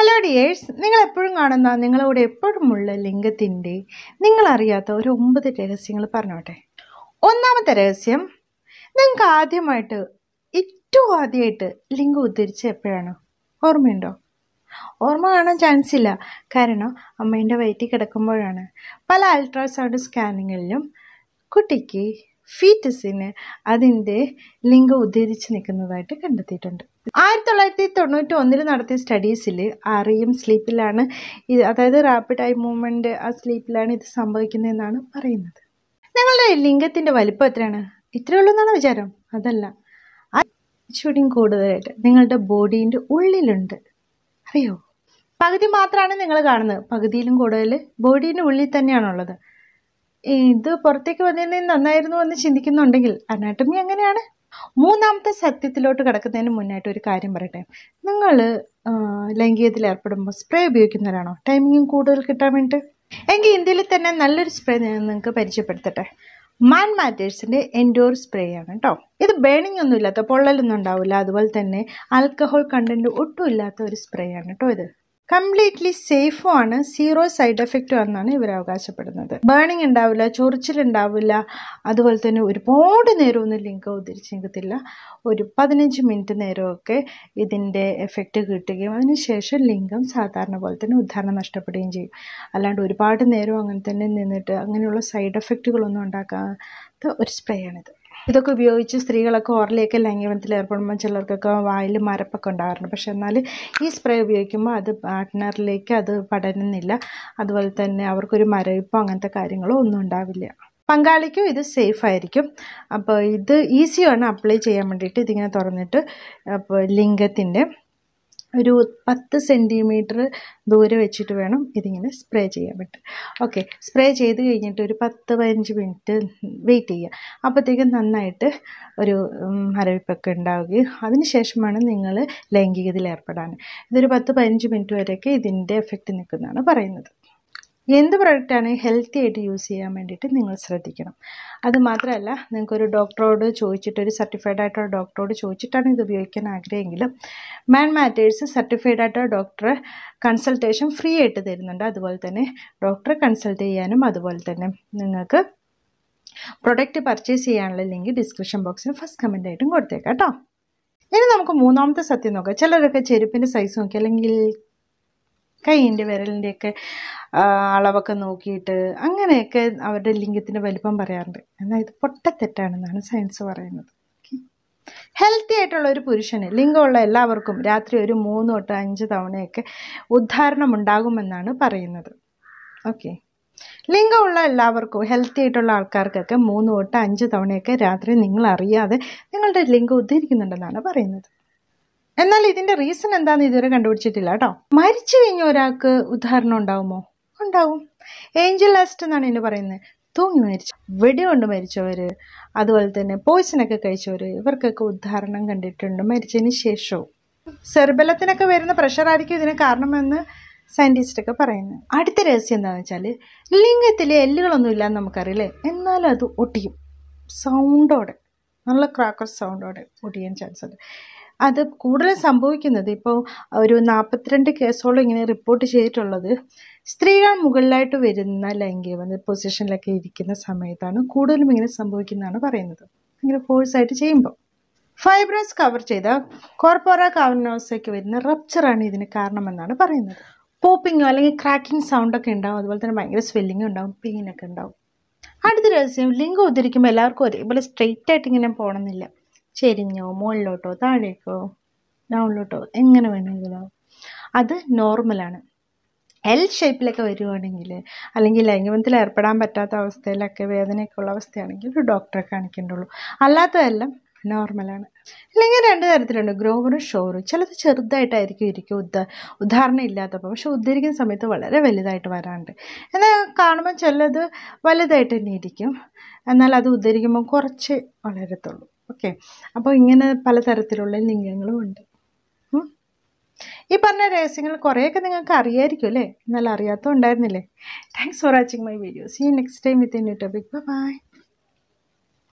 hello dears നിങ്ങൾ എപ്പോഴും കാണുന്ന നിങ്ങളോട് എപ്പോഴുമുള്ള ലിംഗത്തിൻ്റെ നിങ്ങളറിയാത്ത ഒരു ഒമ്പത് രഹസ്യങ്ങൾ പറഞ്ഞോട്ടെ ഒന്നാമത്തെ രഹസ്യം നിങ്ങൾക്ക് ആദ്യമായിട്ട് ഏറ്റവും ആദ്യമായിട്ട് ലിംഗം ഉദ്ധരിച്ച് എപ്പോഴാണ് ഓർമ്മയുണ്ടോ ഓർമ്മ കാണാൻ ചാൻസ് ഇല്ല കാരണം അമ്മേൻ്റെ വയറ്റിൽ കിടക്കുമ്പോഴാണ് പല അൾട്രാസൗണ്ട് സ്കാനിങ്ങിലും കുട്ടിക്ക് ഫീറ്റസിന് അതിൻ്റെ ലിംഗം ഉദ്ധരിച്ച് നിൽക്കുന്നതായിട്ട് കണ്ടെത്തിയിട്ടുണ്ട് ആയിരത്തി തൊള്ളായിരത്തി തൊണ്ണൂറ്റി ഒന്നിൽ നടത്തിയ സ്റ്റഡീസിൽ ആറിയും സ്ലീപ്പിലാണ് ഇത് അതായത് റാപ്പിഡ് ഐ മൂവ്മെൻറ്റ് ആ സ്ലീപ്പിലാണ് ഇത് സംഭവിക്കുന്നതെന്നാണ് പറയുന്നത് നിങ്ങളുടെ ലിംഗത്തിൻ്റെ വലിപ്പം എത്രയാണ് ഇത്രയേ ഉള്ളൂ എന്നാണ് വിചാരം അതല്ല ഇച്ചിരിയും കൂടുതലായിട്ട് നിങ്ങളുടെ ബോഡീൻ്റെ ഉള്ളിലുണ്ട് അറിയോ പകുതി മാത്രമാണ് നിങ്ങൾ കാണുന്നത് പകുതിയിലും കൂടുതൽ ബോഡീൻ്റെ ഉള്ളിൽ തന്നെയാണുള്ളത് ഇത് പുറത്തേക്ക് വന്നതിന് നന്നായിരുന്നു എന്ന് ചിന്തിക്കുന്നുണ്ടെങ്കിൽ അനാട്ടമി അങ്ങനെയാണ് മൂന്നാമത്തെ സത്യത്തിലോട്ട് കിടക്കുന്നതിന് മുന്നായിട്ട് ഒരു കാര്യം പറയട്ടെ നിങ്ങൾ ലൈംഗികത്തിൽ ഏർപ്പെടുമ്പോൾ സ്പ്രേ ഉപയോഗിക്കുന്നവരാണോ ടൈമിങ്ങും കൂടുതൽ കിട്ടാൻ വേണ്ടിയിട്ട് എങ്കിൽ ഇന്ത്യയിൽ തന്നെ നല്ലൊരു സ്പ്രേ ഞാൻ നിങ്ങൾക്ക് പരിചയപ്പെടുത്തട്ടെ മാൻ മാറ്റേഴ്സിൻ്റെ എൻഡോർ സ്പ്രേ ആണ് കേട്ടോ ഇത് ബേണിംഗ് ഒന്നും ഇല്ലാത്ത പൊള്ളലൊന്നും ഉണ്ടാവില്ല അതുപോലെ തന്നെ ആൽക്കഹോൾ കണ്ടൻറ്റ് ഒട്ടും ഇല്ലാത്ത ഒരു സ്പ്രേ ആണ് കേട്ടോ ഇത് കംപ്ലീറ്റ്ലി സേഫും ആണ് സീറോ സൈഡ് എഫക്റ്റും ആണെന്നാണ് ഇവർ അവകാശപ്പെടുന്നത് ബേണിംഗ് ഉണ്ടാവില്ല ഉണ്ടാവില്ല അതുപോലെ തന്നെ ഒരുപാട് നേരമൊന്നും ലിംഗം ഉദ്ധരിച്ച് ഒരു പതിനഞ്ച് മിനിറ്റ് നേരമൊക്കെ ഇതിൻ്റെ എഫക്റ്റ് കിട്ടുകയും അതിനുശേഷം ലിംഗം സാധാരണ പോലെ തന്നെ ഉദ്ധാരണം നഷ്ടപ്പെടുകയും ചെയ്യും അല്ലാണ്ട് ഒരുപാട് നേരം അങ്ങനെ തന്നെ നിന്നിട്ട് അങ്ങനെയുള്ള സൈഡ് എഫക്റ്റുകളൊന്നും ഉണ്ടാക്കാത്ത ഒരു സ്പ്രേ ആണിത് ഇതൊക്കെ ഉപയോഗിച്ച് സ്ത്രീകളൊക്കെ ഓറലിയൊക്കെ ലൈംഗികത്തിൽ ഏർപ്പെടുമ്പോൾ ചിലർക്കൊക്കെ വായിൽ മരപ്പൊക്കെ ഉണ്ടാകാറുണ്ട് പക്ഷേ എന്നാൽ ഈ സ്പ്രേ ഉപയോഗിക്കുമ്പോൾ അത് പാർട്ട്ണറിലേക്ക് അത് പടരുന്നില്ല അതുപോലെ തന്നെ അവർക്കൊരു മരവിപ്പോ അങ്ങനത്തെ കാര്യങ്ങളോ ഒന്നും ഉണ്ടാവില്ല പങ്കാളിക്കും ഇത് സേഫ് ആയിരിക്കും അപ്പോൾ ഇത് ഈസിയാണ് അപ്ലൈ ചെയ്യാൻ വേണ്ടിയിട്ട് ഇതിങ്ങനെ തുറന്നിട്ട് അപ്പോൾ ലിംഗത്തിൻ്റെ ഒരു പത്ത് സെൻറ്റിമീറ്റർ ദൂരെ വെച്ചിട്ട് വേണം ഇതിങ്ങനെ സ്പ്രേ ചെയ്യാൻ പറ്റും ഓക്കെ സ്പ്രേ ചെയ്ത് കഴിഞ്ഞിട്ട് ഒരു പത്ത് പതിനഞ്ച് മിനിറ്റ് വെയിറ്റ് ചെയ്യുക അപ്പോഴത്തേക്കും നന്നായിട്ട് ഒരു മരവിപ്പൊക്കെ ഉണ്ടാവുകയും അതിന് ശേഷമാണ് നിങ്ങൾ ലൈംഗികതയിൽ ഏർപ്പെടാൻ ഇതൊരു പത്ത് പതിനഞ്ച് മിനിറ്റ് വരെയൊക്കെ ഇതിൻ്റെ എഫക്റ്റ് നിൽക്കുന്നതാണ് പറയുന്നത് എന്ത് പ്രൊഡക്റ്റാണ് ഹെൽത്തി ആയിട്ട് യൂസ് ചെയ്യാൻ വേണ്ടിയിട്ട് നിങ്ങൾ ശ്രദ്ധിക്കണം അതുമാത്രമല്ല നിങ്ങൾക്കൊരു ഡോക്ടറോട് ചോദിച്ചിട്ട് ഒരു സർട്ടിഫൈഡ് ആയിട്ടുള്ള ഡോക്ടറോട് ചോദിച്ചിട്ടാണ് ഇത് ഉപയോഗിക്കാൻ ആഗ്രഹമെങ്കിലും മാൻ മാറ്റേഴ്സ് സർട്ടിഫൈഡ് ആയിട്ടുള്ള ഡോക്ടറെ കൺസൾട്ടേഷൻ ഫ്രീ ആയിട്ട് തരുന്നുണ്ട് അതുപോലെ തന്നെ ഡോക്ടറെ കൺസൾട്ട് ചെയ്യാനും അതുപോലെ തന്നെ നിങ്ങൾക്ക് പ്രൊഡക്റ്റ് പർച്ചേസ് ചെയ്യാനുള്ള ലിങ്ക് ഡിസ്ക്രിപ്ഷൻ ബോക്സിൽ ഫസ്റ്റ് കമൻ്റ് ആയിട്ടും കൊടുത്തേക്കാം കേട്ടോ ഇനി നമുക്ക് മൂന്നാമത്തെ സത്യം നോക്കാം ചിലരൊക്കെ ചെരുപ്പിൻ്റെ സൈസ് നോക്കി അല്ലെങ്കിൽ കൈയിൻ്റെ വിരലിൻ്റെയൊക്കെ അളവൊക്കെ നോക്കിയിട്ട് അങ്ങനെയൊക്കെ അവരുടെ ലിംഗത്തിൻ്റെ വലിപ്പം പറയാറുണ്ട് എന്നാൽ ഇത് പൊട്ടത്തെറ്റാണെന്നാണ് സയൻസ് പറയുന്നത് ഹെൽത്തി ആയിട്ടുള്ള ഒരു പുരുഷന് ലിംഗമുള്ള എല്ലാവർക്കും രാത്രി ഒരു മൂന്ന് തൊട്ട് അഞ്ച് തവണയൊക്കെ ഉദ്ധാരണം ഉണ്ടാകുമെന്നാണ് പറയുന്നത് ഓക്കെ ലിംഗമുള്ള എല്ലാവർക്കും ഹെൽത്തി ആയിട്ടുള്ള ആൾക്കാർക്കൊക്കെ മൂന്ന് തൊട്ട് അഞ്ച് തവണയൊക്കെ രാത്രി നിങ്ങൾ അറിയാതെ നിങ്ങളുടെ ലിംഗം ഉദ്ധരിക്കുന്നുണ്ടെന്നാണ് പറയുന്നത് എന്നാൽ ഇതിന്റെ റീസൺ എന്താന്ന് ഇതുവരെ കണ്ടുപിടിച്ചിട്ടില്ല കേട്ടോ മരിച്ചു കഴിഞ്ഞ ഒരാൾക്ക് ഉദാഹരണം ഉണ്ടാവുമോ ഉണ്ടാവും ഏഞ്ചൽ ലാസ്റ്റ് എന്നാണ് എന്നെ പറയുന്നത് തൂങ്ങി മരിച്ചു വെടികൊണ്ട് മരിച്ചവർ അതുപോലെ തന്നെ പോയിസണൊക്കെ കഴിച്ചവർ ഇവർക്കൊക്കെ ഉദാഹരണം കണ്ടിട്ടുണ്ട് മരിച്ചതിന് ശേഷവും സെർബലത്തിനൊക്കെ വരുന്ന പ്രഷറായിരിക്കും ഇതിന് കാരണമെന്ന് ഒക്കെ പറയുന്നത് അടുത്ത രഹസ്യം എന്താണെന്ന് വെച്ചാൽ ലിംഗത്തിലെ എല്ലുകളൊന്നും ഇല്ലാന്ന് നമുക്കറിയില്ലേ എന്നാലും അത് ഒട്ടിയും സൗണ്ടോടെ നല്ല ക്രാക്കർ സൗണ്ടോടെ ഒടിയാൻ ചാൻസ് ഉണ്ട് അത് കൂടുതൽ സംഭവിക്കുന്നത് ഇപ്പോൾ ഒരു നാൽപ്പത്തിരണ്ട് കേസോളം ഇങ്ങനെ റിപ്പോർട്ട് ചെയ്തിട്ടുള്ളത് സ്ത്രീകൾ മുകളിലായിട്ട് വരുന്ന ലൈംഗിക പൊസിഷനിലൊക്കെ ഇരിക്കുന്ന സമയത്താണ് കൂടുതലും ഇങ്ങനെ സംഭവിക്കുന്നതാണ് പറയുന്നത് ഇങ്ങനെ ഫോഴ്സ് ആയിട്ട് ചെയ്യുമ്പോൾ ഫൈബ്രസ് കവർ ചെയ്ത കോർപ്പോറ കാവനോസയ്ക്ക് വരുന്ന റപ്ചറാണ് ഇതിന് കാരണമെന്നാണ് പറയുന്നത് പോപ്പിങ്ങോ അല്ലെങ്കിൽ ക്രാക്കിംഗ് സൗണ്ടൊക്കെ ഉണ്ടാവും അതുപോലെ തന്നെ ഭയങ്കര സ്വെല്ലിംഗ് ഉണ്ടാവും പെയിനൊക്കെ ഉണ്ടാവും അടുത്ത രഹസ്യം ലിംഗം ഉദ്ധരിക്കുമ്പോൾ എല്ലാവർക്കും ഒരേപോലെ സ്ട്രെയിറ്റ് ആയിട്ട് ഇങ്ങനെ പോകണമെന്നില്ല ചെരിഞ്ഞോ മുകളിലോട്ടോ താഴേക്കോ ഡൗണിലോട്ടോ എങ്ങനെ വേണമെങ്കിലോ അത് നോർമലാണ് എൽ ഷേപ്പിലൊക്കെ വരുവാണെങ്കിൽ അല്ലെങ്കിൽ ലൈംഗികത്തിൽ ഏർപ്പെടാൻ പറ്റാത്ത അവസ്ഥയിലൊക്കെ വേദനയൊക്കെ ഉള്ള അവസ്ഥയാണെങ്കിൽ ഒരു ഡോക്ടറെ കാണിക്കേണ്ടുള്ളൂ അല്ലാത്തതെല്ലാം നോർമലാണ് അല്ലെങ്കിൽ രണ്ട് തരത്തിലുണ്ട് ഗ്രോവറും ഷോറും ചിലത് ചെറുതായിട്ടായിരിക്കും ഇരിക്കും ഉദ്ധ ഉദാഹരണം ഇല്ലാത്തപ്പോൾ പക്ഷെ ഉദ്ധരിക്കുന്ന സമയത്ത് വളരെ വലുതായിട്ട് വരാറുണ്ട് എന്നാൽ കാണുമ്പോൾ ചിലത് വലുതായിട്ട് തന്നെ ഇരിക്കും എന്നാൽ അത് ഉദ്ധരിക്കുമ്പോൾ കുറച്ച് വളരത്തുള്ളൂ ഓക്കെ അപ്പോൾ ഇങ്ങനെ പലതരത്തിലുള്ള ലിംഗങ്ങളും ഉണ്ട് ഈ പറഞ്ഞ രഹസ്യങ്ങൾ കുറേയൊക്കെ നിങ്ങൾക്ക് അറിയായിരിക്കും അല്ലേ എന്നാൽ അറിയാത്തതുണ്ടായിരുന്നില്ലേ thanks for watching my video see next time with a new topic by